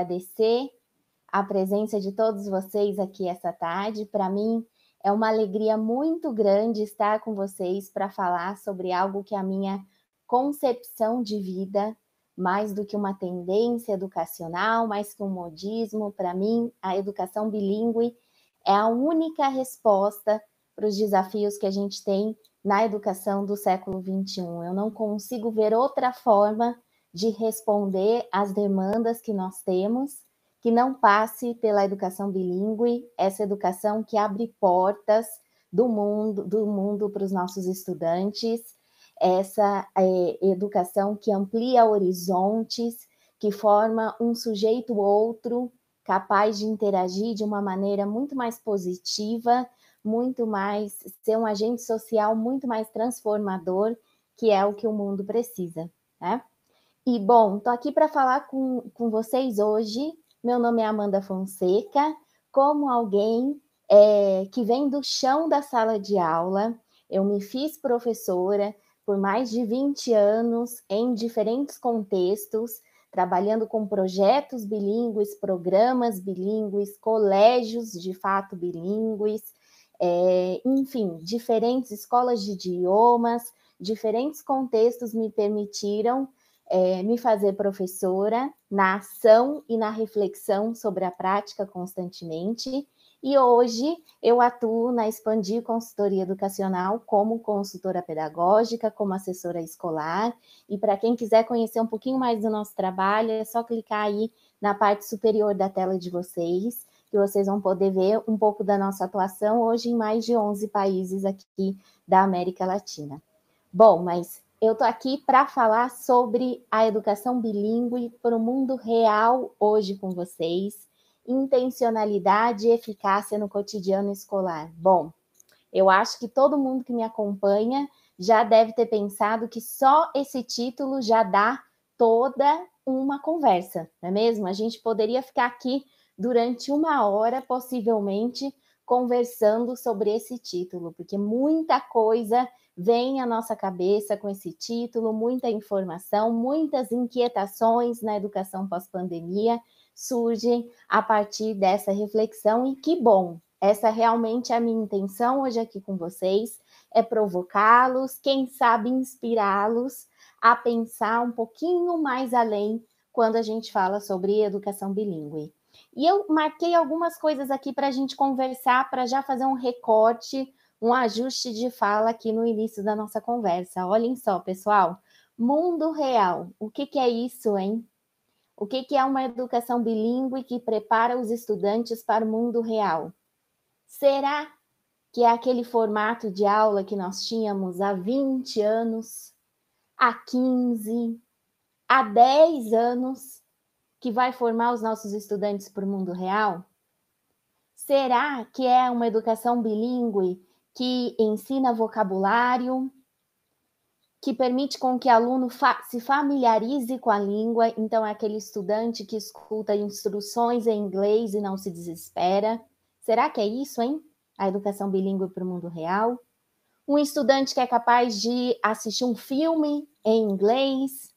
agradecer a presença de todos vocês aqui essa tarde. Para mim é uma alegria muito grande estar com vocês para falar sobre algo que é a minha concepção de vida, mais do que uma tendência educacional, mais que um modismo, para mim a educação bilíngue é a única resposta para os desafios que a gente tem na educação do século XXI. Eu não consigo ver outra forma de responder às demandas que nós temos, que não passe pela educação bilíngue, essa educação que abre portas do mundo do mundo para os nossos estudantes, essa é, educação que amplia horizontes, que forma um sujeito outro capaz de interagir de uma maneira muito mais positiva, muito mais ser um agente social muito mais transformador, que é o que o mundo precisa, né? E bom, estou aqui para falar com, com vocês hoje. Meu nome é Amanda Fonseca, como alguém é, que vem do chão da sala de aula. Eu me fiz professora por mais de 20 anos em diferentes contextos, trabalhando com projetos bilíngues, programas bilíngues, colégios de fato bilíngues, é, enfim, diferentes escolas de idiomas, diferentes contextos me permitiram é, me fazer professora na ação e na reflexão sobre a prática constantemente. E hoje eu atuo na Expandir Consultoria Educacional como consultora pedagógica, como assessora escolar. E para quem quiser conhecer um pouquinho mais do nosso trabalho, é só clicar aí na parte superior da tela de vocês, que vocês vão poder ver um pouco da nossa atuação hoje em mais de 11 países aqui da América Latina. Bom, mas eu estou aqui para falar sobre a educação bilíngue para o mundo real hoje com vocês, intencionalidade e eficácia no cotidiano escolar. Bom, eu acho que todo mundo que me acompanha já deve ter pensado que só esse título já dá toda uma conversa, não é mesmo? A gente poderia ficar aqui durante uma hora, possivelmente, conversando sobre esse título, porque muita coisa vem à nossa cabeça com esse título, muita informação, muitas inquietações na educação pós-pandemia surgem a partir dessa reflexão e que bom. Essa realmente é a minha intenção hoje aqui com vocês, é provocá-los, quem sabe inspirá-los a pensar um pouquinho mais além quando a gente fala sobre educação bilíngue. E eu marquei algumas coisas aqui para a gente conversar, para já fazer um recorte um ajuste de fala aqui no início da nossa conversa. Olhem só, pessoal. Mundo real, o que, que é isso, hein? O que, que é uma educação bilíngue que prepara os estudantes para o mundo real? Será que é aquele formato de aula que nós tínhamos há 20 anos, há 15, há 10 anos, que vai formar os nossos estudantes para o mundo real? Será que é uma educação bilíngue que ensina vocabulário, que permite com que aluno fa se familiarize com a língua, então é aquele estudante que escuta instruções em inglês e não se desespera. Será que é isso, hein? A educação bilíngue para o mundo real? Um estudante que é capaz de assistir um filme em inglês,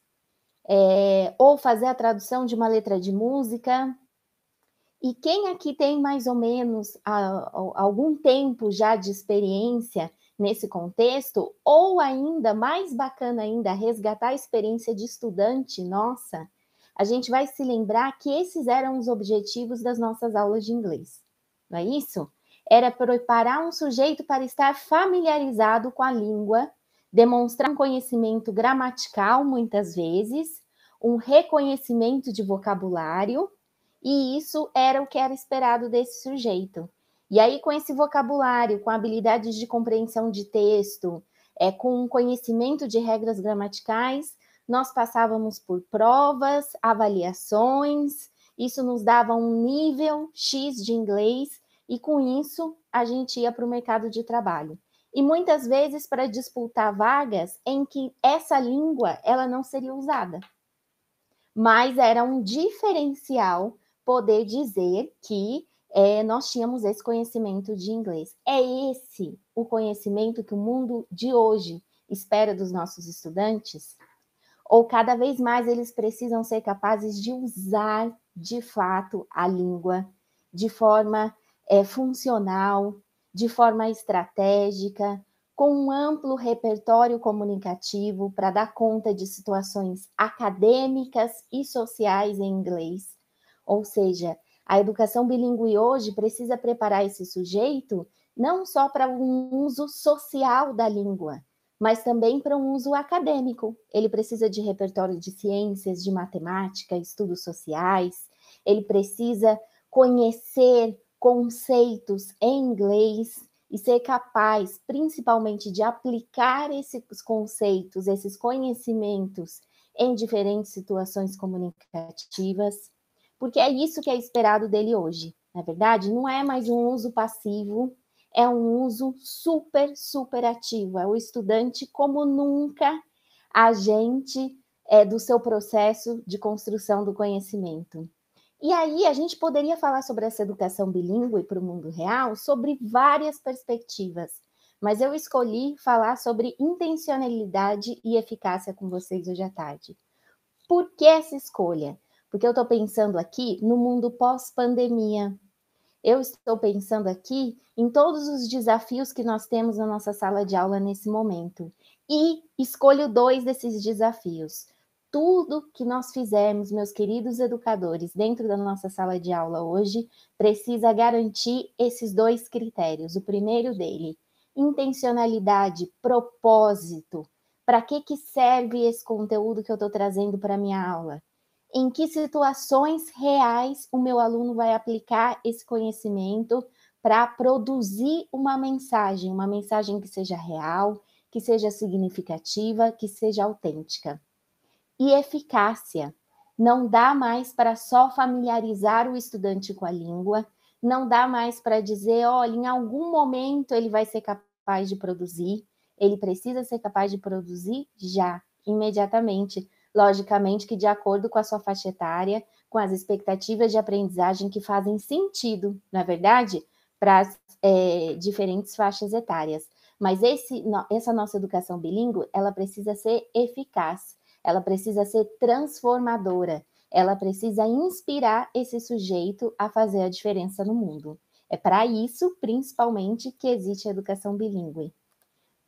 é, ou fazer a tradução de uma letra de música, e quem aqui tem mais ou menos a, ah, a, algum tempo já de experiência nesse contexto, ou ainda mais bacana ainda, resgatar a experiência de estudante nossa, a gente vai se lembrar que esses eram os objetivos das nossas aulas de inglês. Não é isso? Era preparar um sujeito para estar familiarizado com a língua, demonstrar um conhecimento gramatical muitas vezes, um reconhecimento de vocabulário e isso era o que era esperado desse sujeito. E aí, com esse vocabulário, com habilidades de compreensão de texto, é, com conhecimento de regras gramaticais, nós passávamos por provas, avaliações, isso nos dava um nível X de inglês, e com isso a gente ia para o mercado de trabalho. E muitas vezes para disputar vagas em que essa língua ela não seria usada. Mas era um diferencial poder dizer que é, nós tínhamos esse conhecimento de inglês. É esse o conhecimento que o mundo de hoje espera dos nossos estudantes? Ou cada vez mais eles precisam ser capazes de usar de fato a língua de forma é, funcional, de forma estratégica, com um amplo repertório comunicativo para dar conta de situações acadêmicas e sociais em inglês? Ou seja, a educação bilíngue hoje precisa preparar esse sujeito não só para um uso social da língua, mas também para um uso acadêmico. Ele precisa de repertório de ciências, de matemática, estudos sociais, ele precisa conhecer conceitos em inglês e ser capaz, principalmente, de aplicar esses conceitos, esses conhecimentos em diferentes situações comunicativas porque é isso que é esperado dele hoje. Na é verdade, não é mais um uso passivo, é um uso super, super ativo. É o estudante, como nunca, agente é, do seu processo de construção do conhecimento. E aí, a gente poderia falar sobre essa educação bilíngue para o mundo real sobre várias perspectivas, mas eu escolhi falar sobre intencionalidade e eficácia com vocês hoje à tarde. Por que essa escolha? Porque eu estou pensando aqui no mundo pós-pandemia. Eu estou pensando aqui em todos os desafios que nós temos na nossa sala de aula nesse momento. E escolho dois desses desafios. Tudo que nós fizemos, meus queridos educadores, dentro da nossa sala de aula hoje, precisa garantir esses dois critérios. O primeiro dele, intencionalidade, propósito. Para que, que serve esse conteúdo que eu estou trazendo para minha aula? em que situações reais o meu aluno vai aplicar esse conhecimento para produzir uma mensagem, uma mensagem que seja real, que seja significativa, que seja autêntica. E eficácia. Não dá mais para só familiarizar o estudante com a língua, não dá mais para dizer, olha, em algum momento ele vai ser capaz de produzir, ele precisa ser capaz de produzir já, imediatamente logicamente que de acordo com a sua faixa etária, com as expectativas de aprendizagem que fazem sentido, na é verdade, para as é, diferentes faixas etárias. Mas esse, essa nossa educação bilíngue, ela precisa ser eficaz, ela precisa ser transformadora, ela precisa inspirar esse sujeito a fazer a diferença no mundo. É para isso, principalmente, que existe a educação bilíngue.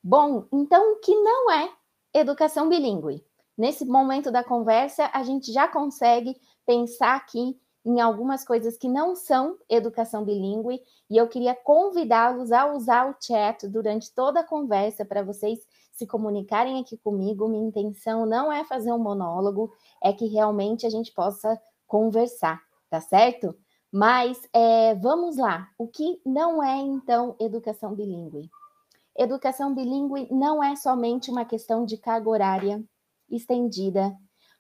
Bom, então o que não é educação bilíngue? Nesse momento da conversa, a gente já consegue pensar aqui em algumas coisas que não são educação bilíngue, e eu queria convidá-los a usar o chat durante toda a conversa para vocês se comunicarem aqui comigo. Minha intenção não é fazer um monólogo, é que realmente a gente possa conversar, tá certo? Mas é, vamos lá. O que não é, então, educação bilíngue? Educação bilíngue não é somente uma questão de carga horária, estendida.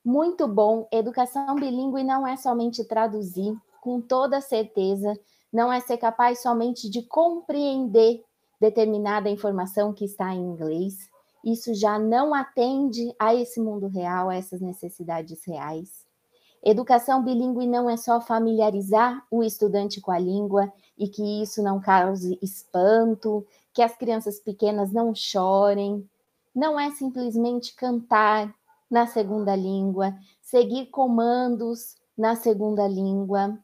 Muito bom, educação bilíngue não é somente traduzir, com toda certeza, não é ser capaz somente de compreender determinada informação que está em inglês. Isso já não atende a esse mundo real, a essas necessidades reais. Educação bilíngue não é só familiarizar o estudante com a língua e que isso não cause espanto, que as crianças pequenas não chorem. Não é simplesmente cantar, na segunda língua, seguir comandos na segunda língua.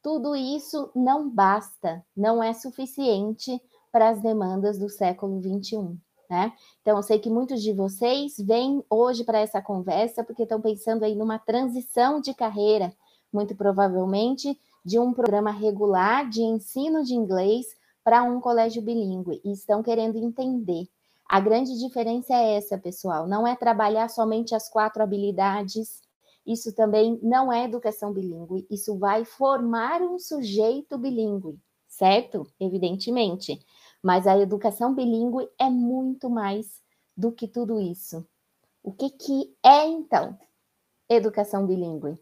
Tudo isso não basta, não é suficiente para as demandas do século XXI. Né? Então, eu sei que muitos de vocês vêm hoje para essa conversa porque estão pensando aí numa transição de carreira, muito provavelmente de um programa regular de ensino de inglês para um colégio bilíngue e estão querendo entender a grande diferença é essa, pessoal. Não é trabalhar somente as quatro habilidades. Isso também não é educação bilíngue. Isso vai formar um sujeito bilíngue, certo? Evidentemente. Mas a educação bilíngue é muito mais do que tudo isso. O que, que é, então, educação bilíngue?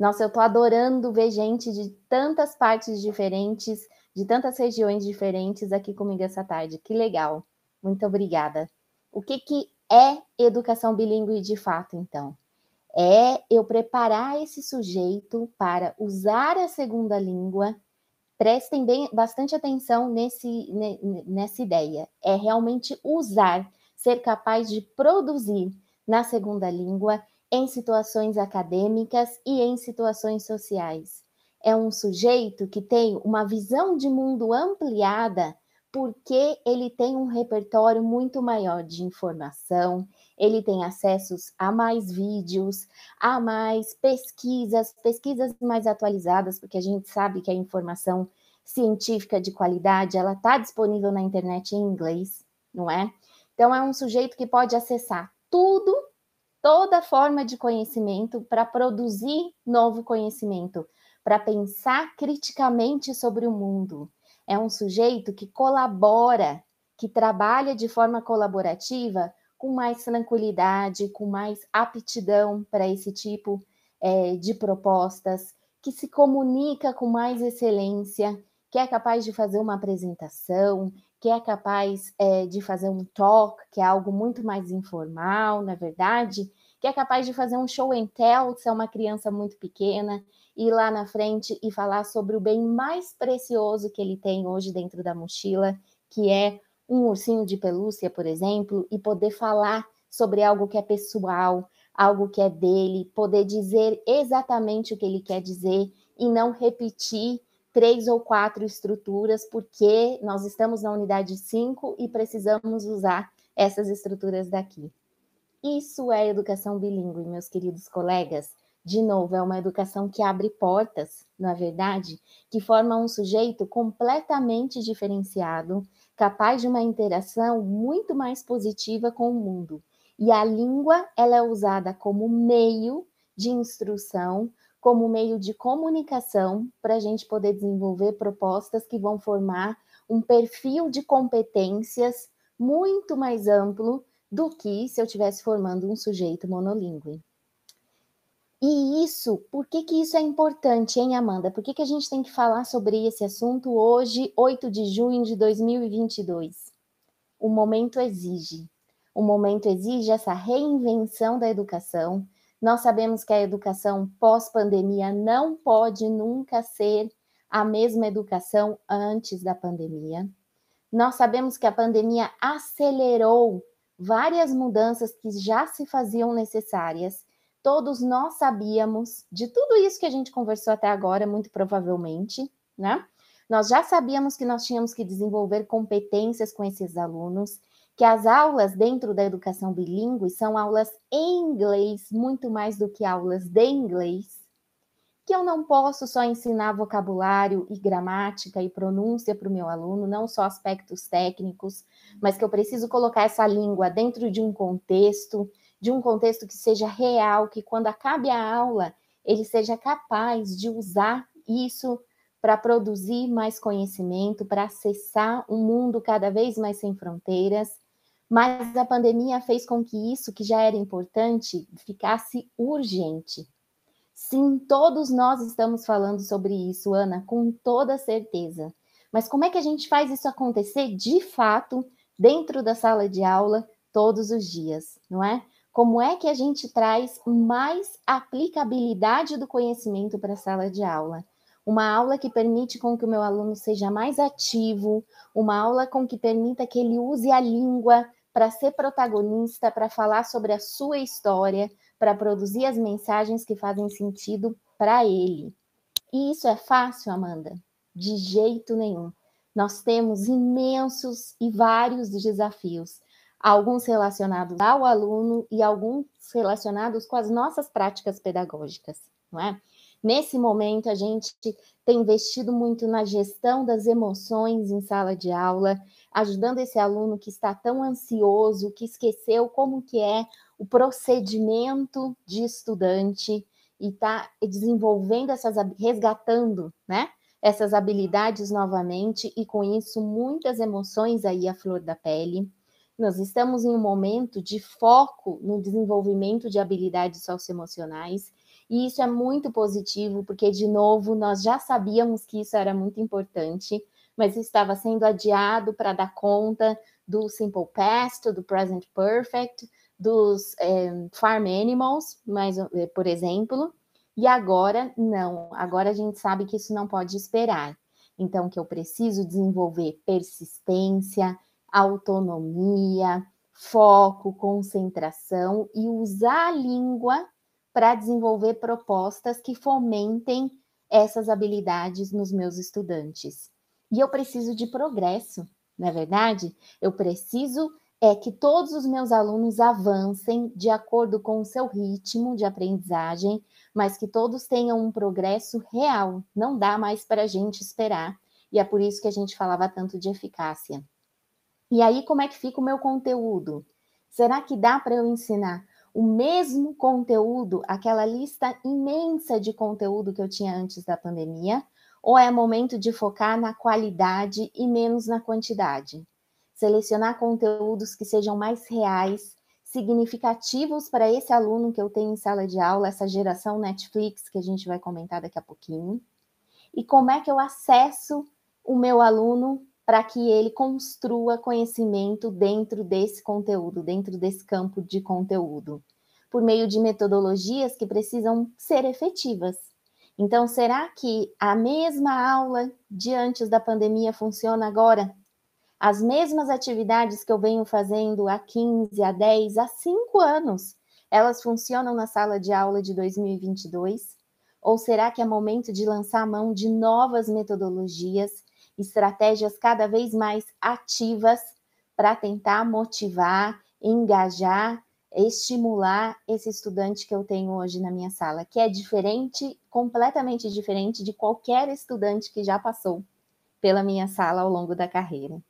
Nossa, eu estou adorando ver gente de tantas partes diferentes, de tantas regiões diferentes aqui comigo essa tarde. Que legal! Muito obrigada. O que, que é educação bilíngue de fato, então? É eu preparar esse sujeito para usar a segunda língua. Prestem bem, bastante atenção nesse, nessa ideia. É realmente usar, ser capaz de produzir na segunda língua em situações acadêmicas e em situações sociais. É um sujeito que tem uma visão de mundo ampliada porque ele tem um repertório muito maior de informação, ele tem acessos a mais vídeos, a mais pesquisas, pesquisas mais atualizadas, porque a gente sabe que a informação científica de qualidade, ela está disponível na internet em inglês, não é? Então é um sujeito que pode acessar tudo, toda forma de conhecimento para produzir novo conhecimento, para pensar criticamente sobre o mundo. É um sujeito que colabora, que trabalha de forma colaborativa com mais tranquilidade, com mais aptidão para esse tipo é, de propostas, que se comunica com mais excelência, que é capaz de fazer uma apresentação, que é capaz é, de fazer um talk, que é algo muito mais informal, na verdade, que é capaz de fazer um show and tell, se é uma criança muito pequena, ir lá na frente e falar sobre o bem mais precioso que ele tem hoje dentro da mochila, que é um ursinho de pelúcia, por exemplo, e poder falar sobre algo que é pessoal, algo que é dele, poder dizer exatamente o que ele quer dizer e não repetir três ou quatro estruturas, porque nós estamos na unidade 5 e precisamos usar essas estruturas daqui. Isso é educação bilíngue, meus queridos colegas. De novo, é uma educação que abre portas, não é verdade? Que forma um sujeito completamente diferenciado, capaz de uma interação muito mais positiva com o mundo. E a língua, ela é usada como meio de instrução, como meio de comunicação, para a gente poder desenvolver propostas que vão formar um perfil de competências muito mais amplo do que se eu estivesse formando um sujeito monolíngue. E isso, por que, que isso é importante, hein, Amanda? Por que, que a gente tem que falar sobre esse assunto hoje, 8 de junho de 2022? O momento exige. O momento exige essa reinvenção da educação. Nós sabemos que a educação pós-pandemia não pode nunca ser a mesma educação antes da pandemia. Nós sabemos que a pandemia acelerou várias mudanças que já se faziam necessárias todos nós sabíamos de tudo isso que a gente conversou até agora, muito provavelmente, né? Nós já sabíamos que nós tínhamos que desenvolver competências com esses alunos, que as aulas dentro da educação bilíngue são aulas em inglês, muito mais do que aulas de inglês, que eu não posso só ensinar vocabulário e gramática e pronúncia para o meu aluno, não só aspectos técnicos, mas que eu preciso colocar essa língua dentro de um contexto, de um contexto que seja real, que quando acabe a aula, ele seja capaz de usar isso para produzir mais conhecimento, para acessar um mundo cada vez mais sem fronteiras. Mas a pandemia fez com que isso, que já era importante, ficasse urgente. Sim, todos nós estamos falando sobre isso, Ana, com toda certeza. Mas como é que a gente faz isso acontecer de fato dentro da sala de aula todos os dias, não é? Como é que a gente traz mais aplicabilidade do conhecimento para a sala de aula? Uma aula que permite com que o meu aluno seja mais ativo, uma aula com que permita que ele use a língua para ser protagonista, para falar sobre a sua história, para produzir as mensagens que fazem sentido para ele. E isso é fácil, Amanda? De jeito nenhum. Nós temos imensos e vários desafios alguns relacionados ao aluno e alguns relacionados com as nossas práticas pedagógicas, não é? Nesse momento, a gente tem investido muito na gestão das emoções em sala de aula, ajudando esse aluno que está tão ansioso, que esqueceu como que é o procedimento de estudante e está desenvolvendo essas, resgatando, né? Essas habilidades novamente e com isso muitas emoções aí à flor da pele. Nós estamos em um momento de foco no desenvolvimento de habilidades socioemocionais, e isso é muito positivo, porque, de novo, nós já sabíamos que isso era muito importante, mas estava sendo adiado para dar conta do Simple Past, do Present Perfect, dos é, Farm Animals, mas eh, por exemplo. E agora, não. Agora a gente sabe que isso não pode esperar. Então, que eu preciso desenvolver persistência, autonomia, foco, concentração e usar a língua para desenvolver propostas que fomentem essas habilidades nos meus estudantes. E eu preciso de progresso, na é verdade, eu preciso é que todos os meus alunos avancem de acordo com o seu ritmo de aprendizagem, mas que todos tenham um progresso real. Não dá mais para a gente esperar. E é por isso que a gente falava tanto de eficácia. E aí, como é que fica o meu conteúdo? Será que dá para eu ensinar o mesmo conteúdo, aquela lista imensa de conteúdo que eu tinha antes da pandemia? Ou é momento de focar na qualidade e menos na quantidade? Selecionar conteúdos que sejam mais reais, significativos para esse aluno que eu tenho em sala de aula, essa geração Netflix que a gente vai comentar daqui a pouquinho. E como é que eu acesso o meu aluno para que ele construa conhecimento dentro desse conteúdo, dentro desse campo de conteúdo, por meio de metodologias que precisam ser efetivas. Então, será que a mesma aula de antes da pandemia funciona agora? As mesmas atividades que eu venho fazendo há 15, há 10, há 5 anos, elas funcionam na sala de aula de 2022? Ou será que é momento de lançar a mão de novas metodologias estratégias cada vez mais ativas para tentar motivar, engajar, estimular esse estudante que eu tenho hoje na minha sala, que é diferente, completamente diferente de qualquer estudante que já passou pela minha sala ao longo da carreira.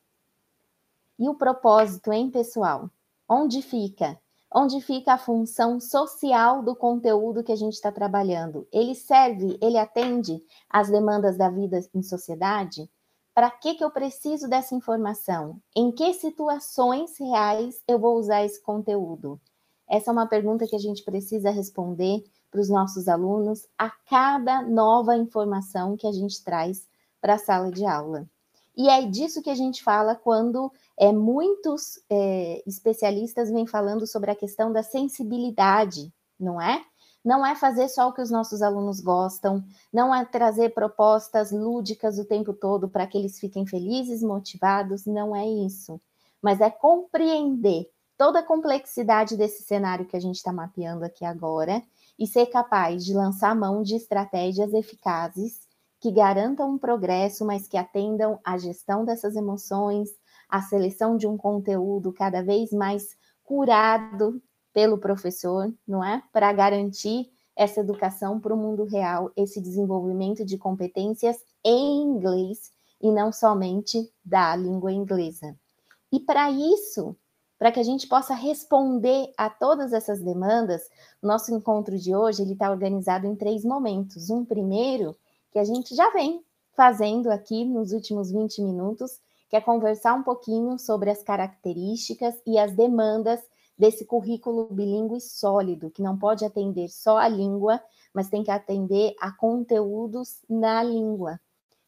E o propósito, hein, pessoal? Onde fica? Onde fica a função social do conteúdo que a gente está trabalhando? Ele serve, ele atende às demandas da vida em sociedade? Para que, que eu preciso dessa informação? Em que situações reais eu vou usar esse conteúdo? Essa é uma pergunta que a gente precisa responder para os nossos alunos a cada nova informação que a gente traz para a sala de aula. E é disso que a gente fala quando é, muitos é, especialistas vêm falando sobre a questão da sensibilidade, não é? não é fazer só o que os nossos alunos gostam, não é trazer propostas lúdicas o tempo todo para que eles fiquem felizes, motivados, não é isso. Mas é compreender toda a complexidade desse cenário que a gente está mapeando aqui agora e ser capaz de lançar mão de estratégias eficazes que garantam um progresso, mas que atendam à gestão dessas emoções, à seleção de um conteúdo cada vez mais curado pelo professor, não é? Para garantir essa educação para o mundo real, esse desenvolvimento de competências em inglês e não somente da língua inglesa. E para isso, para que a gente possa responder a todas essas demandas, nosso encontro de hoje ele está organizado em três momentos. Um primeiro que a gente já vem fazendo aqui nos últimos 20 minutos, que é conversar um pouquinho sobre as características e as demandas desse currículo bilíngue sólido, que não pode atender só a língua, mas tem que atender a conteúdos na língua,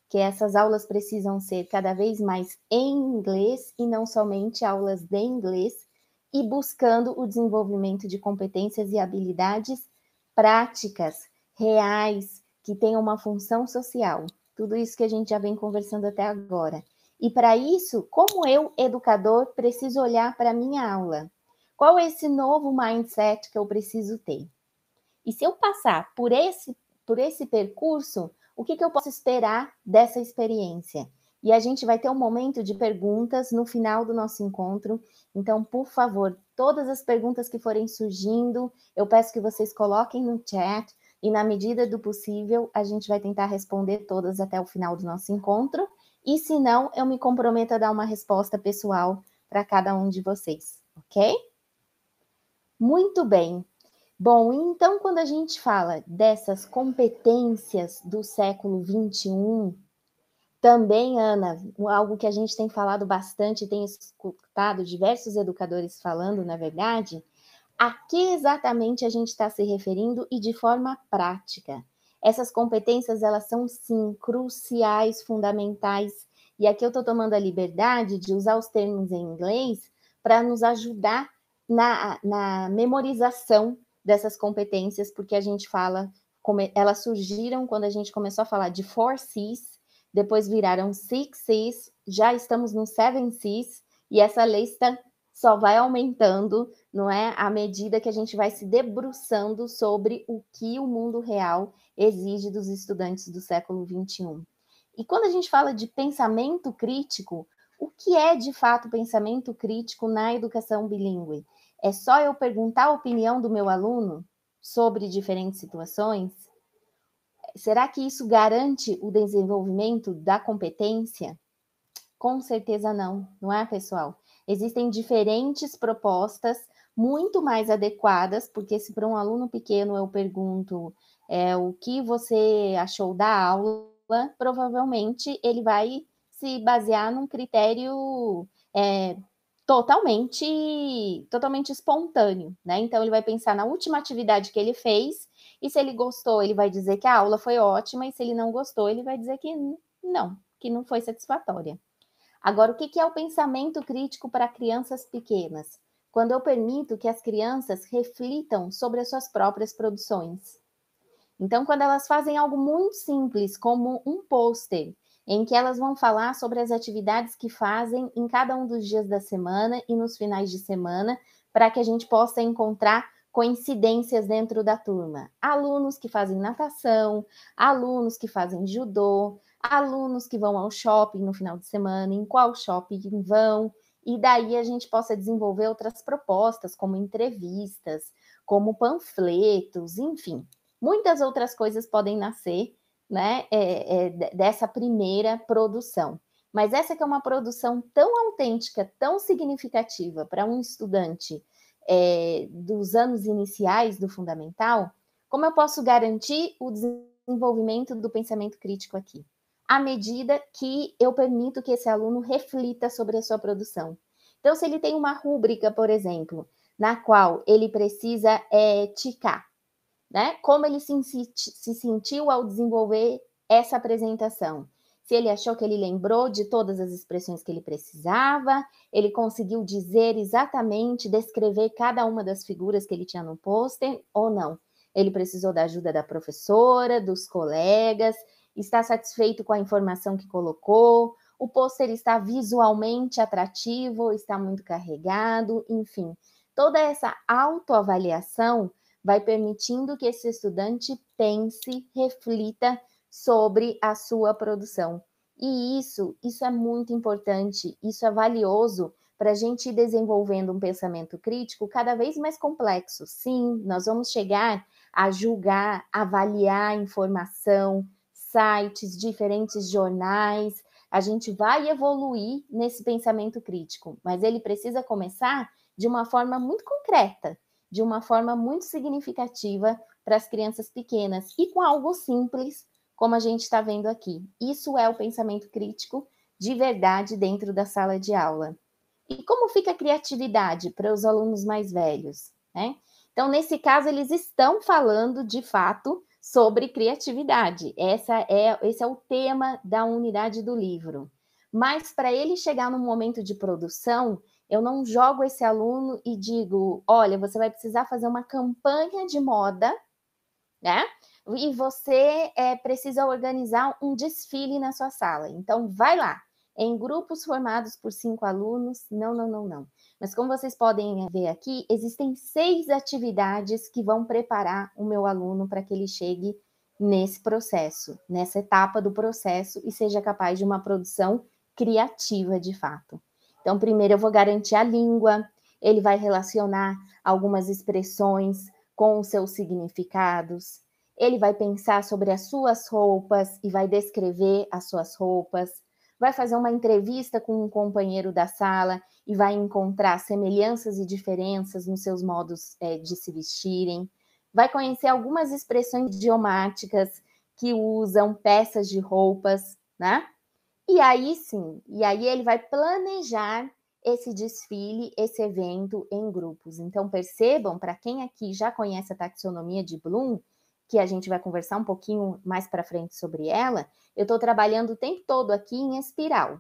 que essas aulas precisam ser cada vez mais em inglês e não somente aulas de inglês, e buscando o desenvolvimento de competências e habilidades práticas, reais, que tenham uma função social. Tudo isso que a gente já vem conversando até agora. E para isso, como eu, educador, preciso olhar para a minha aula? Qual é esse novo mindset que eu preciso ter? E se eu passar por esse, por esse percurso, o que, que eu posso esperar dessa experiência? E a gente vai ter um momento de perguntas no final do nosso encontro. Então, por favor, todas as perguntas que forem surgindo, eu peço que vocês coloquem no chat e, na medida do possível, a gente vai tentar responder todas até o final do nosso encontro. E se não, eu me comprometo a dar uma resposta pessoal para cada um de vocês, ok? Muito bem. Bom, então quando a gente fala dessas competências do século 21, também, Ana, algo que a gente tem falado bastante, tem escutado diversos educadores falando, na verdade, a que exatamente a gente está se referindo e de forma prática. Essas competências, elas são, sim, cruciais, fundamentais, e aqui eu estou tomando a liberdade de usar os termos em inglês para nos ajudar na, na memorização dessas competências, porque a gente fala, elas surgiram quando a gente começou a falar de four Cs, depois viraram six Cs, já estamos no seven Cs, e essa lista só vai aumentando, não é? À medida que a gente vai se debruçando sobre o que o mundo real exige dos estudantes do século XXI. E quando a gente fala de pensamento crítico, o que é de fato pensamento crítico na educação bilíngue? É só eu perguntar a opinião do meu aluno sobre diferentes situações? Será que isso garante o desenvolvimento da competência? Com certeza não, não é, pessoal? Existem diferentes propostas muito mais adequadas, porque se para um aluno pequeno eu pergunto é, o que você achou da aula, provavelmente ele vai se basear num critério é, totalmente totalmente espontâneo, né? Então ele vai pensar na última atividade que ele fez e se ele gostou, ele vai dizer que a aula foi ótima e se ele não gostou, ele vai dizer que não, que não foi satisfatória. Agora, o que é o pensamento crítico para crianças pequenas? Quando eu permito que as crianças reflitam sobre as suas próprias produções. Então, quando elas fazem algo muito simples, como um pôster, em que elas vão falar sobre as atividades que fazem em cada um dos dias da semana e nos finais de semana, para que a gente possa encontrar coincidências dentro da turma. Alunos que fazem natação, alunos que fazem judô, alunos que vão ao shopping no final de semana, em qual shopping vão, e daí a gente possa desenvolver outras propostas, como entrevistas, como panfletos, enfim. Muitas outras coisas podem nascer né, é, é, dessa primeira produção. Mas essa que é uma produção tão autêntica, tão significativa para um estudante é, dos anos iniciais do fundamental, como eu posso garantir o desenvolvimento do pensamento crítico aqui? À medida que eu permito que esse aluno reflita sobre a sua produção. Então, se ele tem uma rúbrica, por exemplo, na qual ele precisa é, ticar né? Como ele se, se sentiu ao desenvolver essa apresentação. Se ele achou que ele lembrou de todas as expressões que ele precisava, ele conseguiu dizer exatamente, descrever cada uma das figuras que ele tinha no pôster ou não. Ele precisou da ajuda da professora, dos colegas, está satisfeito com a informação que colocou, o pôster está visualmente atrativo, está muito carregado, enfim. Toda essa autoavaliação vai permitindo que esse estudante pense, reflita sobre a sua produção. E isso, isso é muito importante, isso é valioso para a gente ir desenvolvendo um pensamento crítico cada vez mais complexo. Sim, nós vamos chegar a julgar, avaliar informação, sites, diferentes jornais. A gente vai evoluir nesse pensamento crítico, mas ele precisa começar de uma forma muito concreta, de uma forma muito significativa para as crianças pequenas e com algo simples, como a gente está vendo aqui. Isso é o pensamento crítico de verdade dentro da sala de aula. E como fica a criatividade para os alunos mais velhos? Né? Então, nesse caso, eles estão falando de fato sobre criatividade. Essa é, esse é o tema da unidade do livro. Mas para ele chegar no momento de produção, eu não jogo esse aluno e digo: olha, você vai precisar fazer uma campanha de moda, né? E você é, precisa organizar um desfile na sua sala. Então, vai lá, em grupos formados por cinco alunos. Não, não, não, não. Mas como vocês podem ver aqui, existem seis atividades que vão preparar o meu aluno para que ele chegue nesse processo, nessa etapa do processo e seja capaz de uma produção criativa de fato. Então, primeiro eu vou garantir a língua, ele vai relacionar algumas expressões com os seus significados, ele vai pensar sobre as suas roupas e vai descrever as suas roupas, vai fazer uma entrevista com um companheiro da sala e vai encontrar semelhanças e diferenças nos seus modos é, de se vestirem, vai conhecer algumas expressões idiomáticas que usam peças de roupas, né? E aí sim, e aí ele vai planejar esse desfile, esse evento em grupos. Então percebam, para quem aqui já conhece a taxonomia de Bloom, que a gente vai conversar um pouquinho mais para frente sobre ela, eu estou trabalhando o tempo todo aqui em espiral.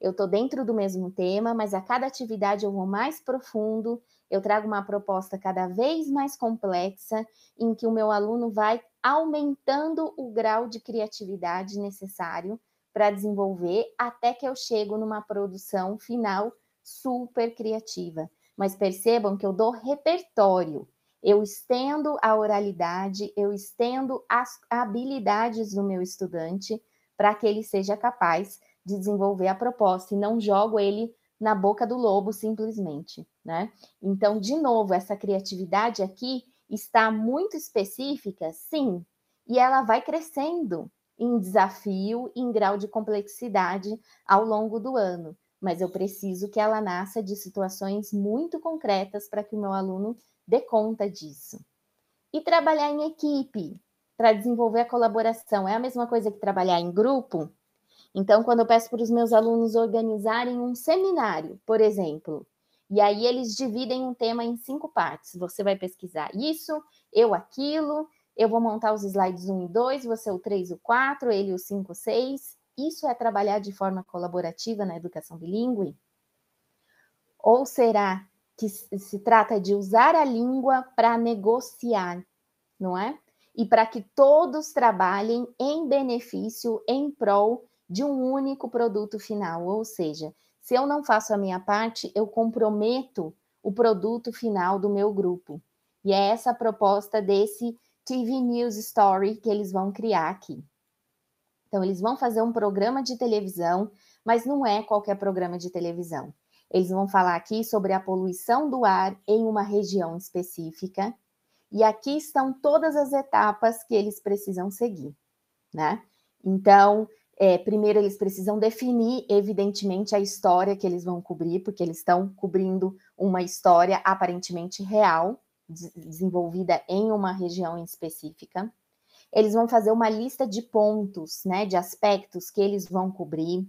Eu estou dentro do mesmo tema, mas a cada atividade eu vou mais profundo, eu trago uma proposta cada vez mais complexa, em que o meu aluno vai aumentando o grau de criatividade necessário para desenvolver até que eu chego numa produção final super criativa. Mas percebam que eu dou repertório, eu estendo a oralidade, eu estendo as habilidades do meu estudante para que ele seja capaz de desenvolver a proposta e não jogo ele na boca do lobo simplesmente, né? Então, de novo, essa criatividade aqui está muito específica, sim, e ela vai crescendo, em desafio, em grau de complexidade ao longo do ano, mas eu preciso que ela nasça de situações muito concretas para que o meu aluno dê conta disso. E trabalhar em equipe para desenvolver a colaboração é a mesma coisa que trabalhar em grupo? Então, quando eu peço para os meus alunos organizarem um seminário, por exemplo, e aí eles dividem um tema em cinco partes. Você vai pesquisar isso, eu aquilo, eu vou montar os slides 1 e 2, você o 3 e o 4, ele o 5 e 6. Isso é trabalhar de forma colaborativa na educação bilíngue? Ou será que se trata de usar a língua para negociar, não é? E para que todos trabalhem em benefício, em prol de um único produto final. Ou seja, se eu não faço a minha parte, eu comprometo o produto final do meu grupo. E é essa a proposta desse TV News Story que eles vão criar aqui. Então, eles vão fazer um programa de televisão, mas não é qualquer programa de televisão. Eles vão falar aqui sobre a poluição do ar em uma região específica. E aqui estão todas as etapas que eles precisam seguir, né? Então, é, primeiro eles precisam definir, evidentemente, a história que eles vão cobrir, porque eles estão cobrindo uma história aparentemente real, desenvolvida em uma região específica. Eles vão fazer uma lista de pontos, né, de aspectos que eles vão cobrir.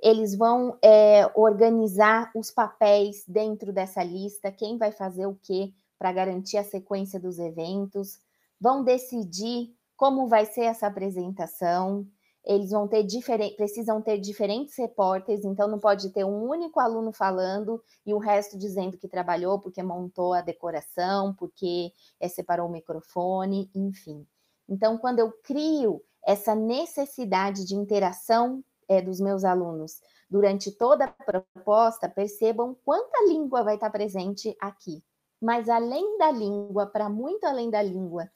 Eles vão é, organizar os papéis dentro dessa lista, quem vai fazer o quê para garantir a sequência dos eventos. Vão decidir como vai ser essa apresentação, eles vão ter diferentes, precisam ter diferentes repórteres, então não pode ter um único aluno falando e o resto dizendo que trabalhou porque montou a decoração, porque eh, separou o microfone, enfim. Então, quando eu crio essa necessidade de interação é, dos meus alunos durante toda a proposta, percebam quanta língua vai estar presente aqui. Mas além da língua, para muito além da língua,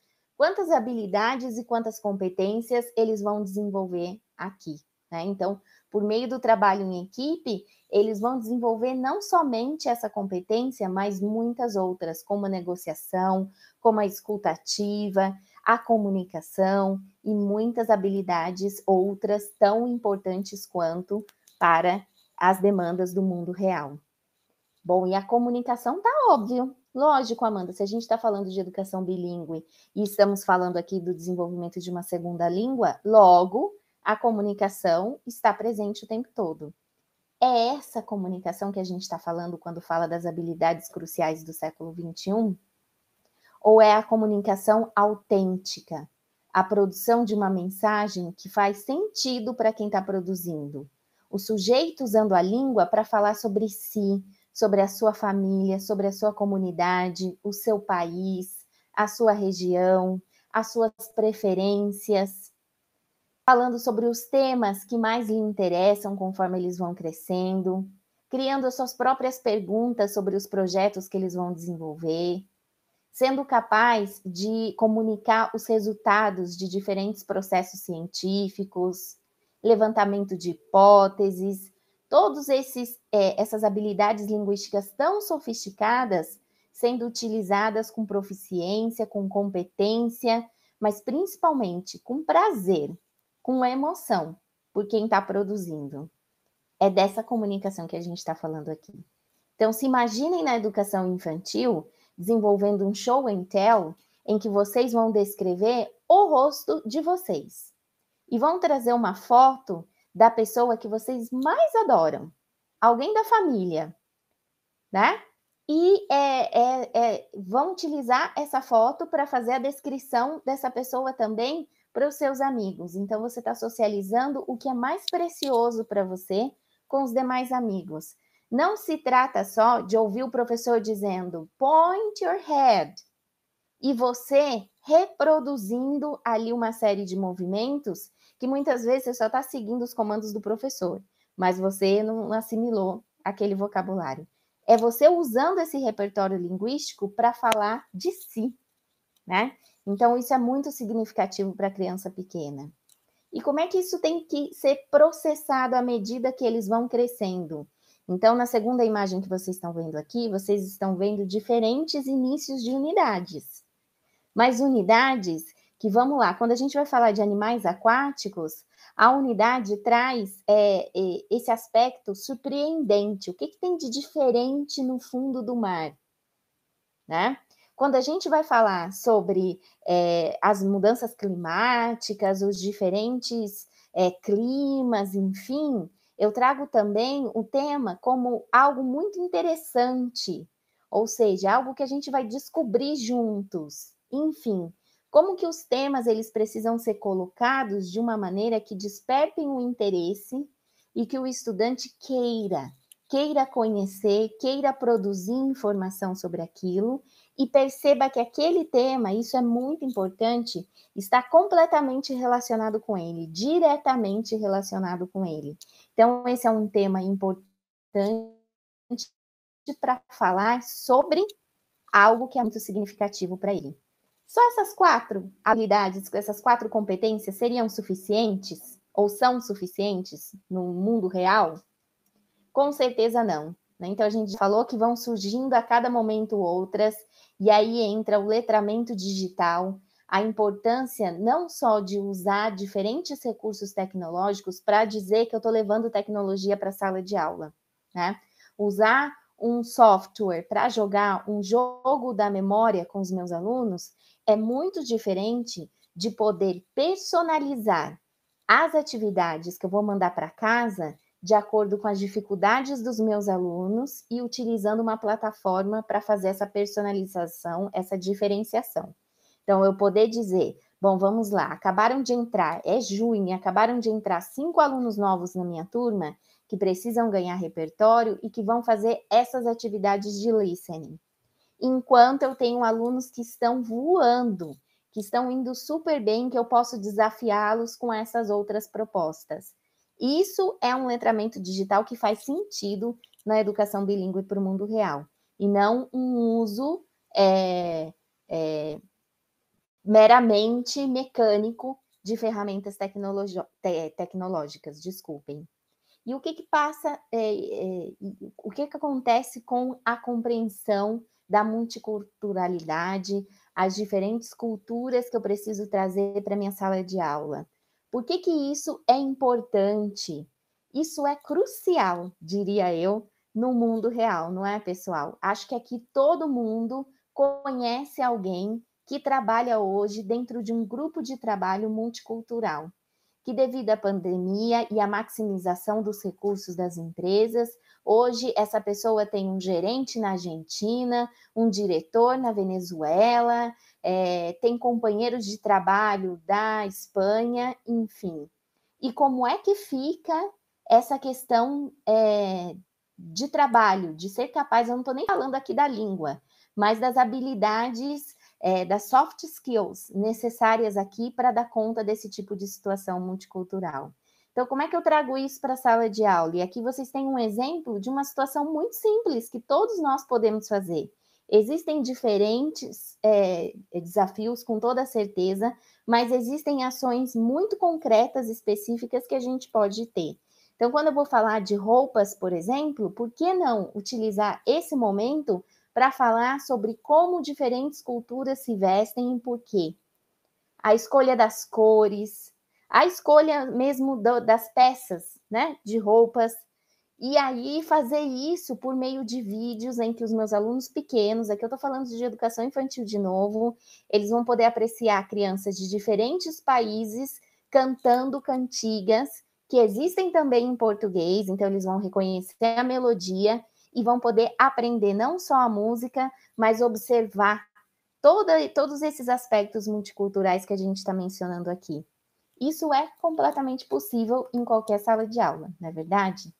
quantas habilidades e quantas competências eles vão desenvolver aqui. Né? Então, por meio do trabalho em equipe, eles vão desenvolver não somente essa competência, mas muitas outras, como a negociação, como a escutativa, a comunicação e muitas habilidades outras tão importantes quanto para as demandas do mundo real. Bom, e a comunicação tá óbvio, Lógico, Amanda, se a gente está falando de educação bilíngue e estamos falando aqui do desenvolvimento de uma segunda língua, logo a comunicação está presente o tempo todo. É essa comunicação que a gente está falando quando fala das habilidades cruciais do século XXI? Ou é a comunicação autêntica, a produção de uma mensagem que faz sentido para quem está produzindo? O sujeito usando a língua para falar sobre si, sobre a sua família, sobre a sua comunidade, o seu país, a sua região, as suas preferências, falando sobre os temas que mais lhe interessam conforme eles vão crescendo, criando as suas próprias perguntas sobre os projetos que eles vão desenvolver, sendo capaz de comunicar os resultados de diferentes processos científicos, levantamento de hipóteses, Todas é, essas habilidades linguísticas tão sofisticadas sendo utilizadas com proficiência, com competência, mas principalmente com prazer, com emoção por quem está produzindo. É dessa comunicação que a gente está falando aqui. Então, se imaginem na educação infantil desenvolvendo um show and tell em que vocês vão descrever o rosto de vocês e vão trazer uma foto da pessoa que vocês mais adoram, alguém da família, né? E é, é, é, vão utilizar essa foto para fazer a descrição dessa pessoa também para os seus amigos. Então, você está socializando o que é mais precioso para você com os demais amigos. Não se trata só de ouvir o professor dizendo point your head e você reproduzindo ali uma série de movimentos que muitas vezes você só está seguindo os comandos do professor, mas você não assimilou aquele vocabulário. É você usando esse repertório linguístico para falar de si, né? Então, isso é muito significativo para a criança pequena. E como é que isso tem que ser processado à medida que eles vão crescendo? Então, na segunda imagem que vocês estão vendo aqui, vocês estão vendo diferentes inícios de unidades. Mas unidades que vamos lá, quando a gente vai falar de animais aquáticos, a unidade traz é, é, esse aspecto surpreendente. O que, que, tem de diferente no fundo do mar? Né? Quando a gente vai falar sobre é, as mudanças climáticas, os diferentes é, climas, enfim, eu trago também o tema como algo muito interessante, ou seja, algo que a gente vai descobrir juntos. Enfim, como que os temas eles precisam ser colocados de uma maneira que despertem o interesse e que o estudante queira, queira conhecer, queira produzir informação sobre aquilo e perceba que aquele tema, isso é muito importante, está completamente relacionado com ele, diretamente relacionado com ele. Então, esse é um tema importante para falar sobre algo que é muito significativo para ele. Só essas quatro habilidades, essas quatro competências seriam suficientes ou são suficientes no mundo real? Com certeza não. Né? Então a gente falou que vão surgindo a cada momento outras, e aí entra o letramento digital, a importância não só de usar diferentes recursos tecnológicos para dizer que eu estou levando tecnologia para a sala de aula, né? Usar um software para jogar um jogo da memória com os meus alunos é muito diferente de poder personalizar as atividades que eu vou mandar para casa de acordo com as dificuldades dos meus alunos e utilizando uma plataforma para fazer essa personalização, essa diferenciação. Então, eu poder dizer, bom, vamos lá, acabaram de entrar, é junho, acabaram de entrar cinco alunos novos na minha turma que precisam ganhar repertório e que vão fazer essas atividades de listening enquanto eu tenho alunos que estão voando, que estão indo super bem, que eu posso desafiá-los com essas outras propostas. Isso é um letramento digital que faz sentido na educação bilíngue para o mundo real, e não um uso é, é, meramente mecânico de ferramentas te, tecnológicas, desculpem. E o que, que passa, é, é o que, que acontece com a compreensão da multiculturalidade, as diferentes culturas que eu preciso trazer para minha sala de aula. Por que, que isso é importante? Isso é crucial, diria eu, no mundo real, não é, pessoal? Acho que aqui todo mundo conhece alguém que trabalha hoje dentro de um grupo de trabalho multicultural, que devido à pandemia e à maximização dos recursos das empresas, Hoje, essa pessoa tem um gerente na Argentina, um diretor na Venezuela, é, tem companheiros de trabalho da Espanha, enfim. E como é que fica essa questão é, de trabalho, de ser capaz? Eu não estou nem falando aqui da língua, mas das habilidades. É, das soft skills necessárias aqui para dar conta desse tipo de situação multicultural. Então, como é que eu trago isso para a sala de aula? E aqui vocês têm um exemplo de uma situação muito simples que todos nós podemos fazer. Existem diferentes é, desafios, com toda certeza, mas existem ações muito concretas, específicas que a gente pode ter. Então, quando eu vou falar de roupas, por exemplo, por que não utilizar esse momento para falar sobre como diferentes culturas se vestem e por quê? A escolha das cores, a escolha mesmo do, das peças, né, de roupas, e aí fazer isso por meio de vídeos em que os meus alunos pequenos, aqui eu estou falando de educação infantil de novo, eles vão poder apreciar crianças de diferentes países cantando cantigas que existem também em português, então eles vão reconhecer a melodia e vão poder aprender não só a música, mas observar toda, todos esses aspectos multiculturais que a gente está mencionando aqui. Isso é completamente possível em qualquer sala de aula, não é verdade?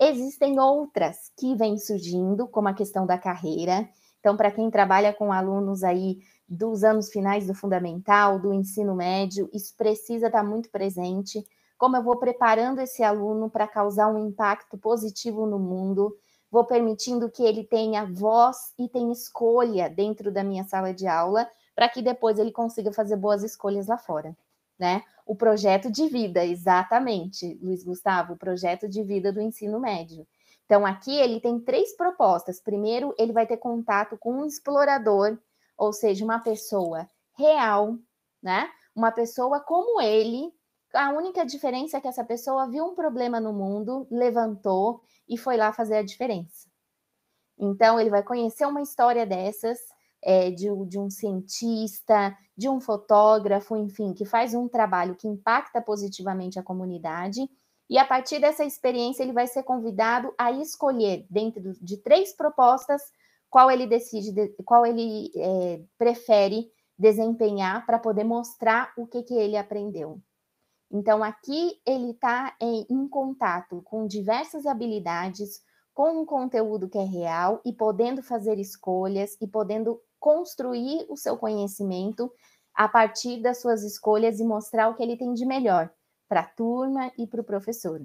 Existem outras que vêm surgindo, como a questão da carreira. Então, para quem trabalha com alunos aí dos anos finais do fundamental, do ensino médio, isso precisa estar tá muito presente. Como eu vou preparando esse aluno para causar um impacto positivo no mundo, vou permitindo que ele tenha voz e tenha escolha dentro da minha sala de aula, para que depois ele consiga fazer boas escolhas lá fora né? O projeto de vida, exatamente, Luiz Gustavo, o projeto de vida do ensino médio. Então, aqui ele tem três propostas. Primeiro, ele vai ter contato com um explorador, ou seja, uma pessoa real, né? Uma pessoa como ele. A única diferença é que essa pessoa viu um problema no mundo, levantou e foi lá fazer a diferença. Então, ele vai conhecer uma história dessas é, de, de, um cientista, de um fotógrafo, enfim, que faz um trabalho que impacta positivamente a comunidade. E a partir dessa experiência, ele vai ser convidado a escolher, dentro de três propostas, qual ele decide, qual ele é, prefere desempenhar para poder mostrar o que, que ele aprendeu. Então, aqui ele está em, eh, em contato com diversas habilidades, com um conteúdo que é real e podendo fazer escolhas e podendo construir o seu conhecimento a partir das suas escolhas e mostrar o que ele tem de melhor para a turma e para o professor.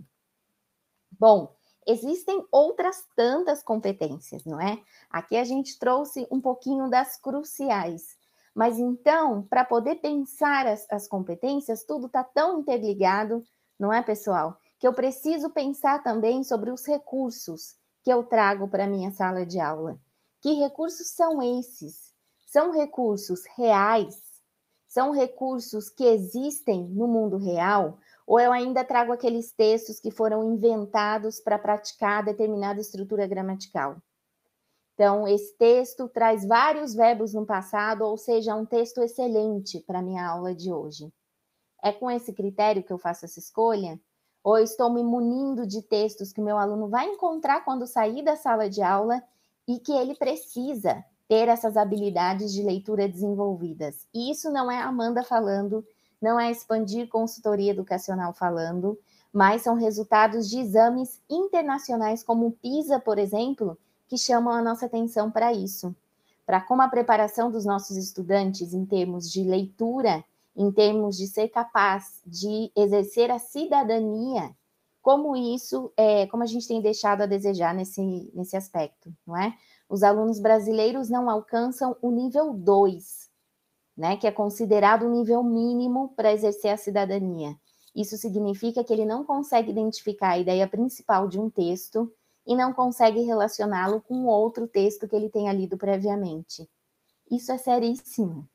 Bom, existem outras tantas competências, não é? Aqui a gente trouxe um pouquinho das cruciais. Mas então, para poder pensar as, as competências, tudo está tão interligado, não é, pessoal? Que eu preciso pensar também sobre os recursos que eu trago para a minha sala de aula. Que recursos são esses? São recursos reais? São recursos que existem no mundo real? Ou eu ainda trago aqueles textos que foram inventados para praticar determinada estrutura gramatical? Então, esse texto traz vários verbos no passado, ou seja, é um texto excelente para minha aula de hoje. É com esse critério que eu faço essa escolha? Ou estou me munindo de textos que o meu aluno vai encontrar quando sair da sala de aula e que ele precisa ter essas habilidades de leitura desenvolvidas. E isso não é a Amanda falando, não é expandir consultoria educacional falando, mas são resultados de exames internacionais como o PISA, por exemplo, que chamam a nossa atenção para isso, para como a preparação dos nossos estudantes em termos de leitura, em termos de ser capaz de exercer a cidadania como isso, é, como a gente tem deixado a desejar nesse, nesse aspecto, não é? Os alunos brasileiros não alcançam o nível 2, né, que é considerado o nível mínimo para exercer a cidadania. Isso significa que ele não consegue identificar a ideia principal de um texto e não consegue relacioná-lo com outro texto que ele tenha lido previamente. Isso é seríssimo.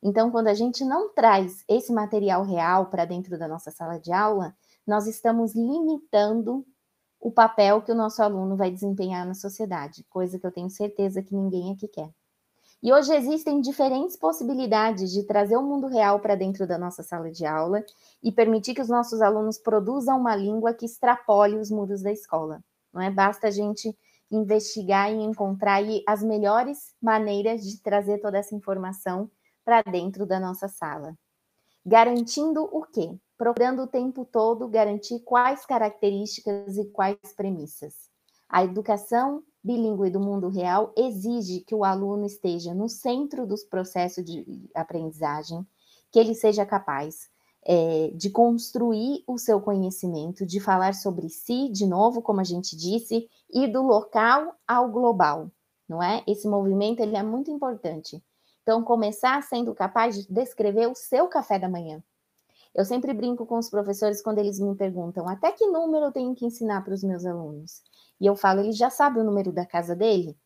Então, quando a gente não traz esse material real para dentro da nossa sala de aula, nós estamos limitando o papel que o nosso aluno vai desempenhar na sociedade, coisa que eu tenho certeza que ninguém aqui quer. E hoje existem diferentes possibilidades de trazer o mundo real para dentro da nossa sala de aula e permitir que os nossos alunos produzam uma língua que extrapole os muros da escola. Não é basta a gente investigar e encontrar as melhores maneiras de trazer toda essa informação para dentro da nossa sala. Garantindo o quê? Procurando o tempo todo garantir quais características e quais premissas. A educação bilíngue do mundo real exige que o aluno esteja no centro dos processos de aprendizagem, que ele seja capaz é, de construir o seu conhecimento, de falar sobre si, de novo, como a gente disse, e do local ao global, não é? Esse movimento ele é muito importante. Então, começar sendo capaz de descrever o seu café da manhã. Eu sempre brinco com os professores quando eles me perguntam até que número eu tenho que ensinar para os meus alunos. E eu falo, ele já sabe o número da casa dele?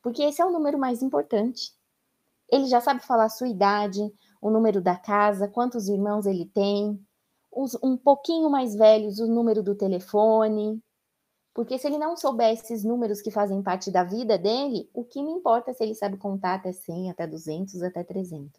Porque esse é o número mais importante. Ele já sabe falar a sua idade, o número da casa, quantos irmãos ele tem, os um pouquinho mais velhos, o número do telefone, porque se ele não souber esses números que fazem parte da vida dele, o que me importa se ele sabe contar até 100, até 200, até 300,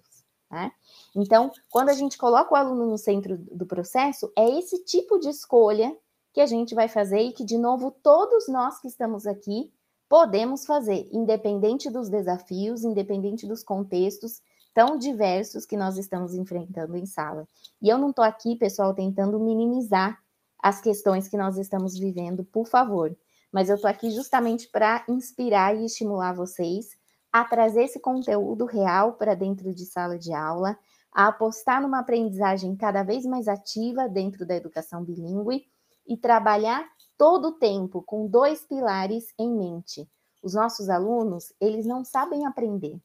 né? Então, quando a gente coloca o aluno no centro do processo, é esse tipo de escolha que a gente vai fazer e que, de novo, todos nós que estamos aqui podemos fazer, independente dos desafios, independente dos contextos tão diversos que nós estamos enfrentando em sala. E eu não estou aqui, pessoal, tentando minimizar as questões que nós estamos vivendo, por favor. Mas eu estou aqui justamente para inspirar e estimular vocês a trazer esse conteúdo real para dentro de sala de aula, a apostar numa aprendizagem cada vez mais ativa dentro da educação bilíngue e trabalhar todo o tempo com dois pilares em mente. Os nossos alunos, eles não sabem aprender.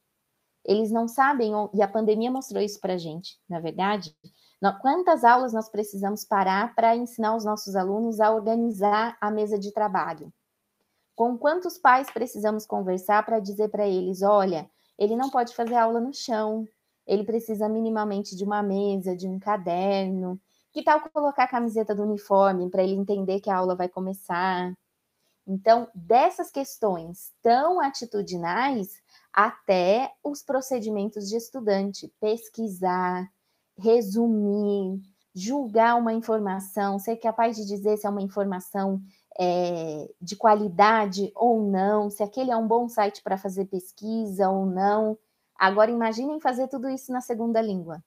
Eles não sabem, e a pandemia mostrou isso para gente, na verdade, Quantas aulas nós precisamos parar para ensinar os nossos alunos a organizar a mesa de trabalho? Com quantos pais precisamos conversar para dizer para eles: olha, ele não pode fazer aula no chão, ele precisa minimamente de uma mesa, de um caderno. Que tal colocar a camiseta do uniforme para ele entender que a aula vai começar? Então, dessas questões tão atitudinais até os procedimentos de estudante, pesquisar, resumir, julgar uma informação, ser capaz de dizer se é uma informação é, de qualidade ou não, se aquele é um bom site para fazer pesquisa ou não. Agora imaginem fazer tudo isso na segunda língua.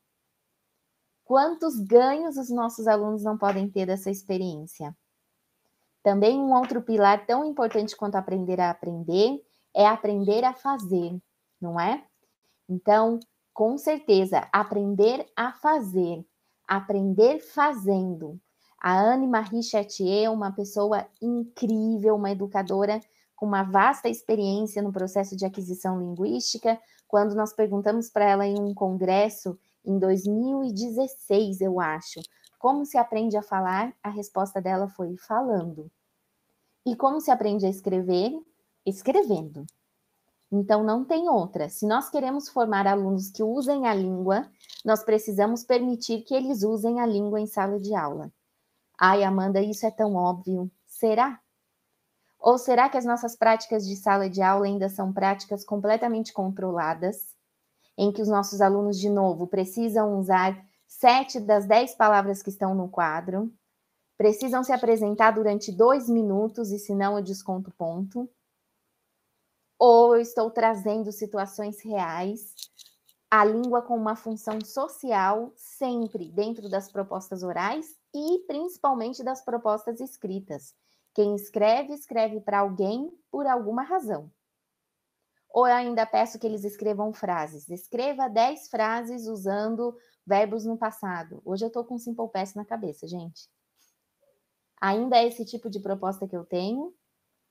Quantos ganhos os nossos alunos não podem ter dessa experiência? Também um outro pilar tão importante quanto aprender a aprender é aprender a fazer, não é? Então, com certeza, aprender a fazer, aprender fazendo. A Anne Marie Chatier é uma pessoa incrível, uma educadora com uma vasta experiência no processo de aquisição linguística. Quando nós perguntamos para ela em um congresso em 2016, eu acho, como se aprende a falar, a resposta dela foi falando. E como se aprende a escrever? Escrevendo. Então, não tem outra. Se nós queremos formar alunos que usem a língua, nós precisamos permitir que eles usem a língua em sala de aula. Ai, Amanda, isso é tão óbvio. Será? Ou será que as nossas práticas de sala de aula ainda são práticas completamente controladas, em que os nossos alunos, de novo, precisam usar sete das dez palavras que estão no quadro, precisam se apresentar durante dois minutos e, se não, eu desconto ponto? ou eu estou trazendo situações reais. A língua com uma função social, sempre dentro das propostas orais e principalmente das propostas escritas. Quem escreve, escreve para alguém por alguma razão. Ou eu ainda peço que eles escrevam frases. Escreva 10 frases usando verbos no passado. Hoje eu estou com simple past na cabeça, gente. Ainda é esse tipo de proposta que eu tenho,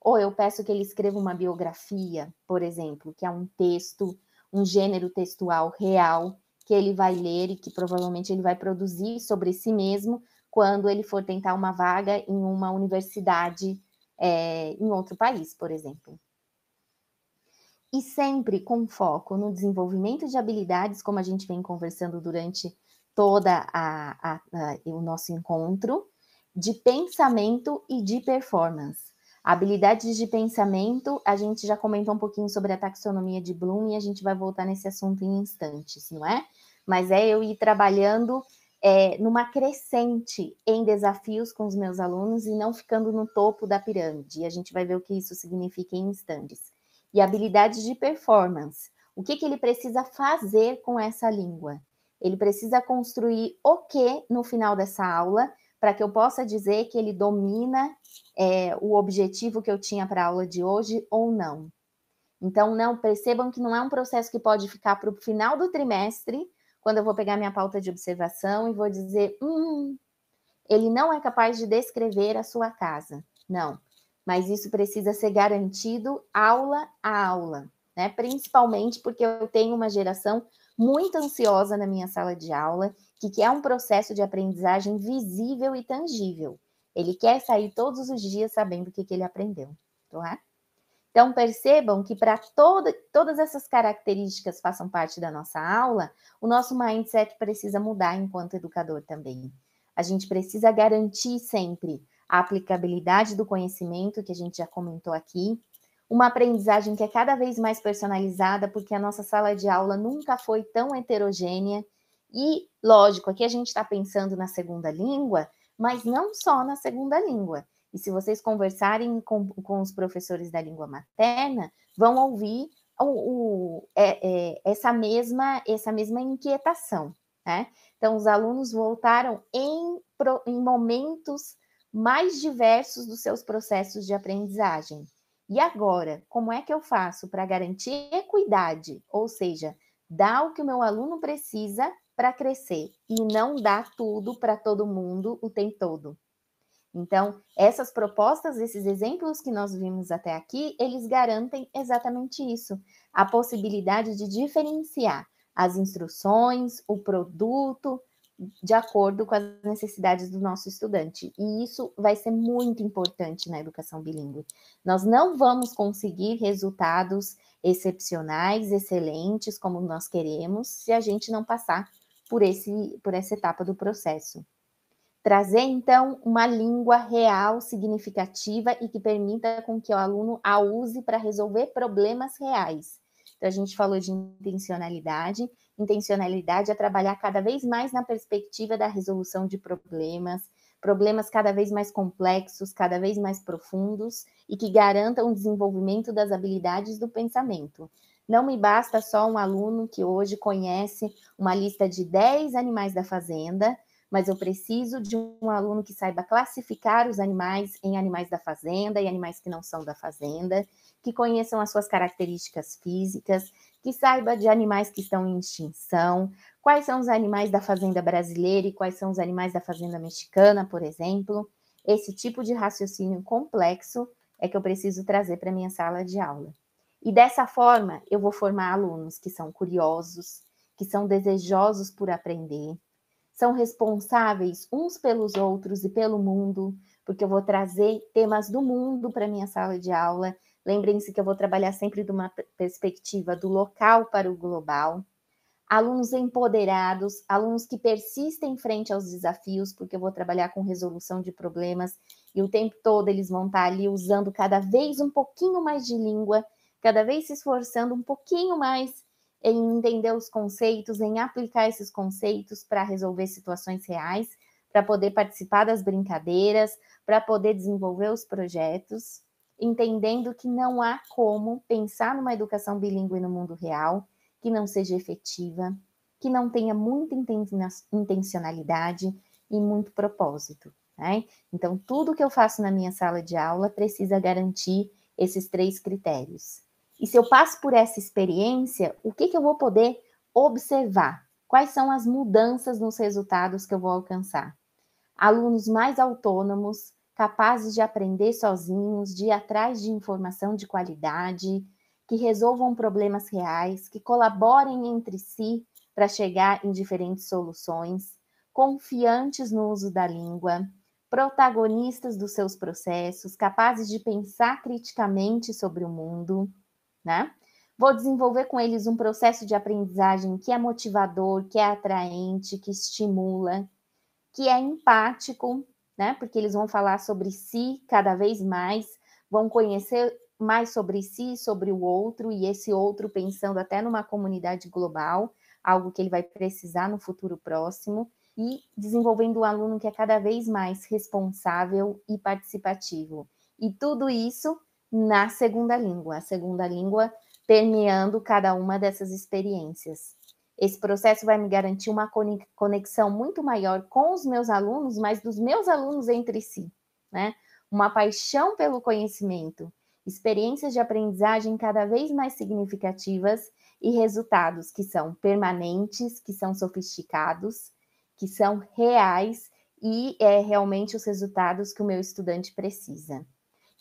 ou eu peço que ele escreva uma biografia, por exemplo, que é um texto, um gênero textual real que ele vai ler e que provavelmente ele vai produzir sobre si mesmo quando ele for tentar uma vaga em uma universidade é, em outro país, por exemplo. E sempre com foco no desenvolvimento de habilidades, como a gente vem conversando durante toda a, a, a, o nosso encontro, de pensamento e de performance. Habilidades de pensamento, a gente já comentou um pouquinho sobre a taxonomia de Bloom e a gente vai voltar nesse assunto em instantes, não é? Mas é eu ir trabalhando é, numa crescente em desafios com os meus alunos e não ficando no topo da pirâmide. E a gente vai ver o que isso significa em instantes. E habilidades de performance. O que, que ele precisa fazer com essa língua? Ele precisa construir o que no final dessa aula para que eu possa dizer que ele domina é, o objetivo que eu tinha para a aula de hoje ou não. Então, não percebam que não é um processo que pode ficar para o final do trimestre, quando eu vou pegar minha pauta de observação e vou dizer, hum, ele não é capaz de descrever a sua casa. Não, mas isso precisa ser garantido aula a aula, né? Principalmente porque eu tenho uma geração muito ansiosa na minha sala de aula que é um processo de aprendizagem visível e tangível. Ele quer sair todos os dias sabendo o que, que ele aprendeu. É? Então, percebam que para toda, todas essas características façam parte da nossa aula, o nosso mindset precisa mudar enquanto educador também. A gente precisa garantir sempre a aplicabilidade do conhecimento, que a gente já comentou aqui, uma aprendizagem que é cada vez mais personalizada, porque a nossa sala de aula nunca foi tão heterogênea e Lógico, aqui a gente está pensando na segunda língua, mas não só na segunda língua. E se vocês conversarem com, com os professores da língua materna, vão ouvir o, o, é, é, essa, mesma, essa mesma inquietação. Né? Então, os alunos voltaram em, em momentos mais diversos dos seus processos de aprendizagem. E agora, como é que eu faço para garantir equidade, ou seja, dar o que o meu aluno precisa para crescer e não dar tudo para todo mundo o tempo todo. Então, essas propostas, esses exemplos que nós vimos até aqui, eles garantem exatamente isso: a possibilidade de diferenciar as instruções, o produto, de acordo com as necessidades do nosso estudante. E isso vai ser muito importante na educação bilíngue. Nós não vamos conseguir resultados excepcionais, excelentes, como nós queremos, se a gente não passar por, esse, por essa etapa do processo. Trazer, então, uma língua real, significativa e que permita com que o aluno a use para resolver problemas reais. Então, a gente falou de intencionalidade. Intencionalidade é trabalhar cada vez mais na perspectiva da resolução de problemas, problemas cada vez mais complexos, cada vez mais profundos e que garantam o desenvolvimento das habilidades do pensamento. Não me basta só um aluno que hoje conhece uma lista de 10 animais da fazenda, mas eu preciso de um aluno que saiba classificar os animais em animais da fazenda e animais que não são da fazenda, que conheçam as suas características físicas, que saiba de animais que estão em extinção, quais são os animais da fazenda brasileira e quais são os animais da fazenda mexicana, por exemplo. Esse tipo de raciocínio complexo é que eu preciso trazer para minha sala de aula. E dessa forma, eu vou formar alunos que são curiosos, que são desejosos por aprender, são responsáveis uns pelos outros e pelo mundo, porque eu vou trazer temas do mundo para minha sala de aula. Lembrem-se que eu vou trabalhar sempre de uma perspectiva do local para o global. Alunos empoderados, alunos que persistem frente aos desafios, porque eu vou trabalhar com resolução de problemas e o tempo todo eles vão estar tá ali usando cada vez um pouquinho mais de língua cada vez se esforçando um pouquinho mais em entender os conceitos, em aplicar esses conceitos para resolver situações reais, para poder participar das brincadeiras, para poder desenvolver os projetos, entendendo que não há como pensar numa educação bilíngue no mundo real que não seja efetiva, que não tenha muita intencionalidade e muito propósito. Né? Então, tudo que eu faço na minha sala de aula precisa garantir esses três critérios: e se eu passo por essa experiência, o que, que eu vou poder observar? Quais são as mudanças nos resultados que eu vou alcançar? Alunos mais autônomos, capazes de aprender sozinhos, de ir atrás de informação de qualidade, que resolvam problemas reais, que colaborem entre si para chegar em diferentes soluções, confiantes no uso da língua, protagonistas dos seus processos, capazes de pensar criticamente sobre o mundo, né? Vou desenvolver com eles um processo de aprendizagem que é motivador, que é atraente, que estimula, que é empático, né? Porque eles vão falar sobre si cada vez mais, vão conhecer mais sobre si, sobre o outro, e esse outro pensando até numa comunidade global, algo que ele vai precisar no futuro próximo, e desenvolvendo um aluno que é cada vez mais responsável e participativo. E tudo isso na segunda língua, a segunda língua permeando cada uma dessas experiências. Esse processo vai me garantir uma conexão muito maior com os meus alunos, mas dos meus alunos entre si, né? Uma paixão pelo conhecimento, experiências de aprendizagem cada vez mais significativas e resultados que são permanentes, que são sofisticados, que são reais e é realmente os resultados que o meu estudante precisa.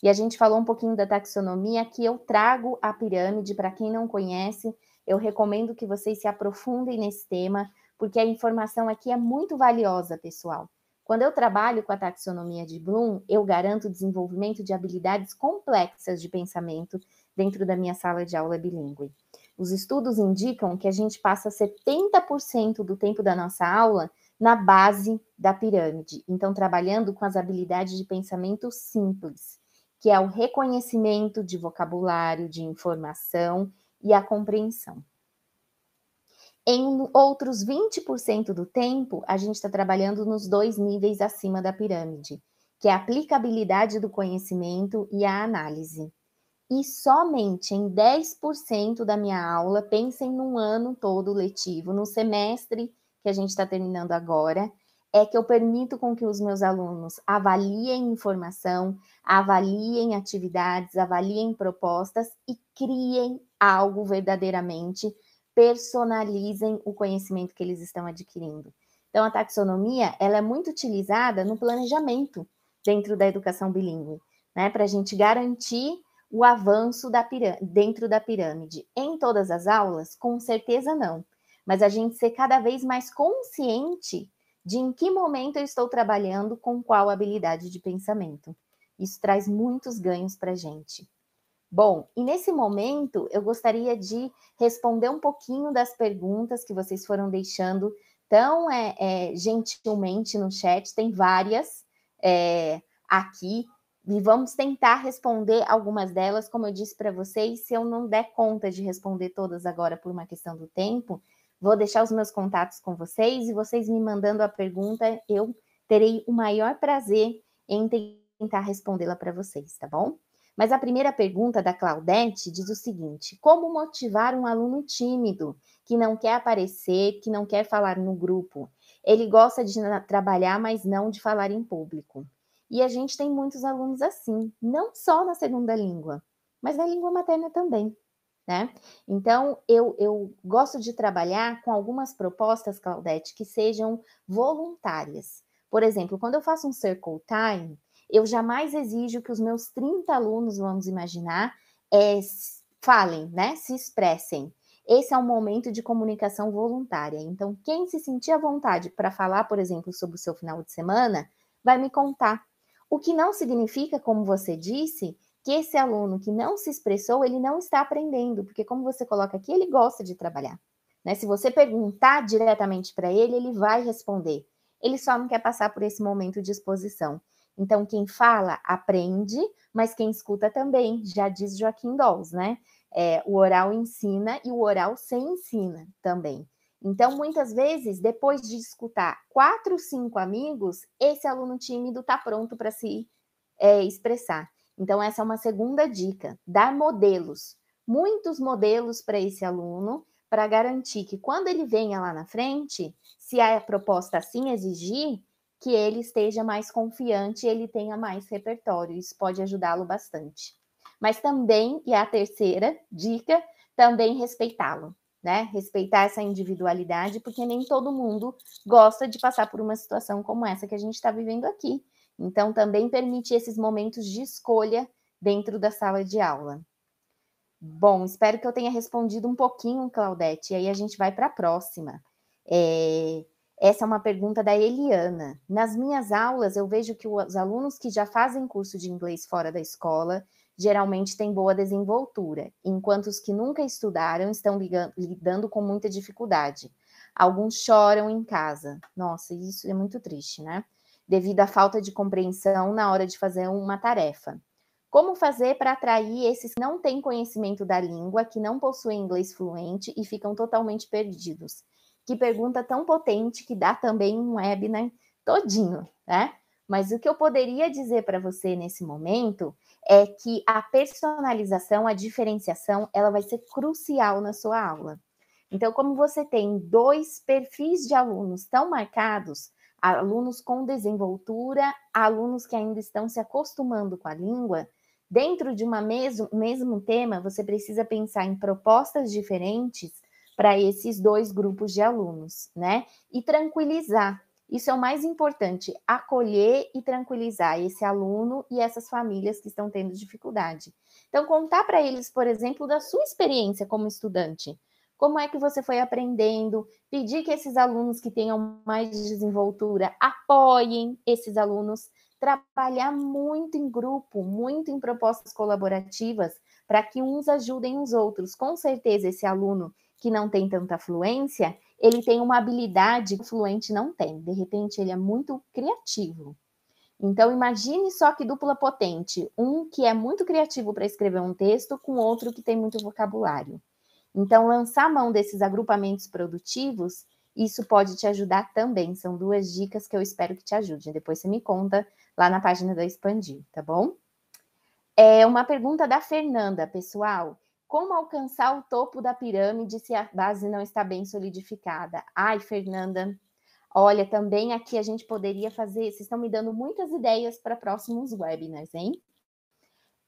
E a gente falou um pouquinho da taxonomia, que eu trago a pirâmide, para quem não conhece, eu recomendo que vocês se aprofundem nesse tema, porque a informação aqui é muito valiosa, pessoal. Quando eu trabalho com a taxonomia de Bloom, eu garanto o desenvolvimento de habilidades complexas de pensamento dentro da minha sala de aula bilíngue. Os estudos indicam que a gente passa 70% do tempo da nossa aula na base da pirâmide, então trabalhando com as habilidades de pensamento simples que é o reconhecimento de vocabulário, de informação e a compreensão. Em outros 20% do tempo, a gente está trabalhando nos dois níveis acima da pirâmide, que é a aplicabilidade do conhecimento e a análise. E somente em 10% da minha aula, pensem num ano todo letivo, no semestre que a gente está terminando agora, é que eu permito com que os meus alunos avaliem informação, avaliem atividades, avaliem propostas e criem algo verdadeiramente, personalizem o conhecimento que eles estão adquirindo. Então, a taxonomia ela é muito utilizada no planejamento dentro da educação bilíngue, né? Para a gente garantir o avanço da dentro da pirâmide. Em todas as aulas, com certeza não. Mas a gente ser cada vez mais consciente de em que momento eu estou trabalhando com qual habilidade de pensamento. Isso traz muitos ganhos para a gente. Bom, e nesse momento eu gostaria de responder um pouquinho das perguntas que vocês foram deixando tão é, é, gentilmente no chat, tem várias é, aqui, e vamos tentar responder algumas delas, como eu disse para vocês, se eu não der conta de responder todas agora por uma questão do tempo, Vou deixar os meus contatos com vocês e vocês me mandando a pergunta, eu terei o maior prazer em tentar respondê-la para vocês, tá bom? Mas a primeira pergunta da Claudete diz o seguinte: como motivar um aluno tímido que não quer aparecer, que não quer falar no grupo? Ele gosta de trabalhar, mas não de falar em público. E a gente tem muitos alunos assim, não só na segunda língua, mas na língua materna também. Né? Então, eu, eu gosto de trabalhar com algumas propostas, Claudete, que sejam voluntárias. Por exemplo, quando eu faço um circle time, eu jamais exijo que os meus 30 alunos, vamos imaginar, é, falem, né? Se expressem. Esse é um momento de comunicação voluntária. Então, quem se sentir à vontade para falar, por exemplo, sobre o seu final de semana, vai me contar. O que não significa, como você disse, que esse aluno que não se expressou, ele não está aprendendo, porque como você coloca aqui, ele gosta de trabalhar. Né? Se você perguntar diretamente para ele, ele vai responder. Ele só não quer passar por esse momento de exposição. Então, quem fala aprende, mas quem escuta também, já diz Joaquim Dolls, né? É, o oral ensina e o oral sem ensina também. Então, muitas vezes, depois de escutar quatro, cinco amigos, esse aluno tímido está pronto para se é, expressar. Então, essa é uma segunda dica: dar modelos, muitos modelos para esse aluno, para garantir que quando ele venha lá na frente, se a proposta assim exigir, que ele esteja mais confiante ele tenha mais repertório. Isso pode ajudá-lo bastante. Mas também, e a terceira dica, também respeitá-lo, né? Respeitar essa individualidade, porque nem todo mundo gosta de passar por uma situação como essa que a gente está vivendo aqui. Então, também permite esses momentos de escolha dentro da sala de aula. Bom, espero que eu tenha respondido um pouquinho, Claudete, e aí a gente vai para a próxima. É... Essa é uma pergunta da Eliana. Nas minhas aulas, eu vejo que os alunos que já fazem curso de inglês fora da escola geralmente têm boa desenvoltura, enquanto os que nunca estudaram estão lidando com muita dificuldade. Alguns choram em casa. Nossa, isso é muito triste, né? devido à falta de compreensão na hora de fazer uma tarefa. Como fazer para atrair esses que não têm conhecimento da língua, que não possuem inglês fluente e ficam totalmente perdidos? Que pergunta tão potente que dá também um webinar né, todinho, né? Mas o que eu poderia dizer para você nesse momento é que a personalização, a diferenciação, ela vai ser crucial na sua aula. Então, como você tem dois perfis de alunos tão marcados, alunos com desenvoltura, alunos que ainda estão se acostumando com a língua. Dentro de uma mesmo, mesmo tema, você precisa pensar em propostas diferentes para esses dois grupos de alunos, né? E tranquilizar. Isso é o mais importante, acolher e tranquilizar esse aluno e essas famílias que estão tendo dificuldade. Então, contar para eles, por exemplo, da sua experiência como estudante como é que você foi aprendendo? Pedir que esses alunos que tenham mais desenvoltura apoiem esses alunos. Trabalhar muito em grupo, muito em propostas colaborativas, para que uns ajudem os outros. Com certeza, esse aluno que não tem tanta fluência, ele tem uma habilidade que o fluente não tem. De repente, ele é muito criativo. Então, imagine só que dupla potente: um que é muito criativo para escrever um texto, com outro que tem muito vocabulário. Então, lançar mão desses agrupamentos produtivos, isso pode te ajudar também. São duas dicas que eu espero que te ajudem. Depois você me conta lá na página da Expandir, tá bom? É uma pergunta da Fernanda, pessoal. Como alcançar o topo da pirâmide se a base não está bem solidificada? Ai, Fernanda, olha, também aqui a gente poderia fazer. Vocês estão me dando muitas ideias para próximos webinars, hein?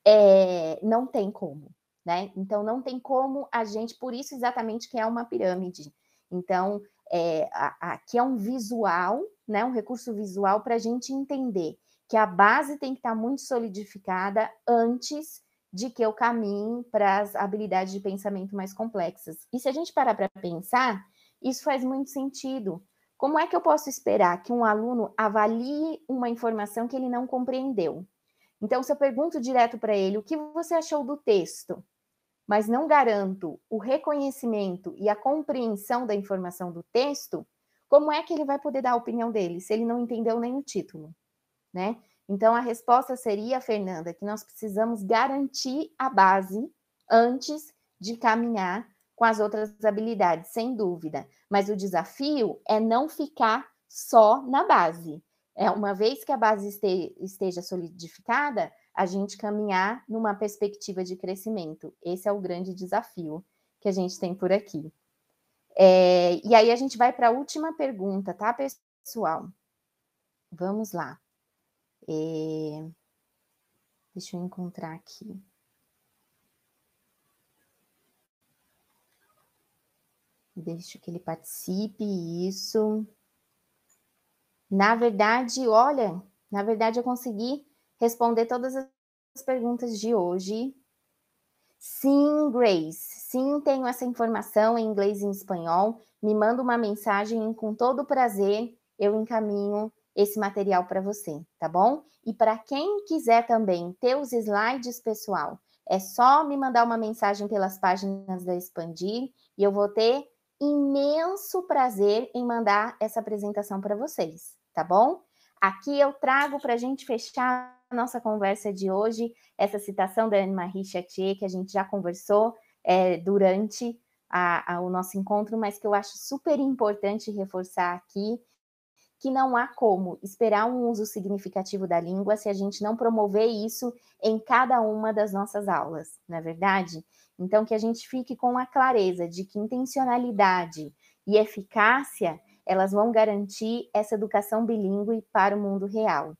É, não tem como né? Então não tem como a gente, por isso exatamente que é uma pirâmide. Então, é, aqui é um visual, né? Um recurso visual para a gente entender que a base tem que estar tá muito solidificada antes de que eu caminhe para as habilidades de pensamento mais complexas. E se a gente parar para pensar, isso faz muito sentido. Como é que eu posso esperar que um aluno avalie uma informação que ele não compreendeu? Então, se eu pergunto direto para ele o que você achou do texto, mas não garanto o reconhecimento e a compreensão da informação do texto, como é que ele vai poder dar a opinião dele se ele não entendeu nem o título, né? Então a resposta seria, Fernanda, que nós precisamos garantir a base antes de caminhar com as outras habilidades, sem dúvida. Mas o desafio é não ficar só na base. É uma vez que a base esteja solidificada, a gente caminhar numa perspectiva de crescimento. Esse é o grande desafio que a gente tem por aqui. É, e aí a gente vai para a última pergunta, tá, pessoal? Vamos lá. É, deixa eu encontrar aqui. Deixa que ele participe, isso. Na verdade, olha, na verdade eu consegui responder todas as perguntas de hoje. Sim, Grace. Sim, tenho essa informação em inglês e em espanhol. Me manda uma mensagem e com todo prazer eu encaminho esse material para você, tá bom? E para quem quiser também ter os slides, pessoal, é só me mandar uma mensagem pelas páginas da Expandir e eu vou ter imenso prazer em mandar essa apresentação para vocês, tá bom? Aqui eu trago para a gente fechar nossa conversa de hoje, essa citação da Anne-Marie Chatier, que a gente já conversou é, durante a, a, o nosso encontro, mas que eu acho super importante reforçar aqui, que não há como esperar um uso significativo da língua se a gente não promover isso em cada uma das nossas aulas, não é verdade? Então, que a gente fique com a clareza de que intencionalidade e eficácia elas vão garantir essa educação bilíngue para o mundo real.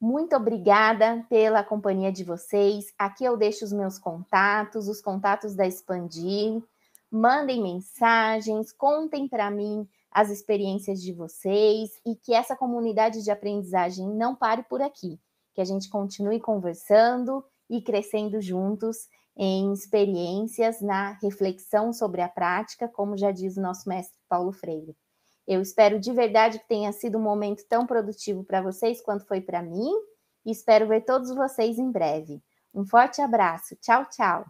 Muito obrigada pela companhia de vocês. Aqui eu deixo os meus contatos, os contatos da Expandir. Mandem mensagens, contem para mim as experiências de vocês e que essa comunidade de aprendizagem não pare por aqui, que a gente continue conversando e crescendo juntos em experiências na reflexão sobre a prática, como já diz o nosso mestre Paulo Freire. Eu espero de verdade que tenha sido um momento tão produtivo para vocês quanto foi para mim e espero ver todos vocês em breve. Um forte abraço. Tchau, tchau.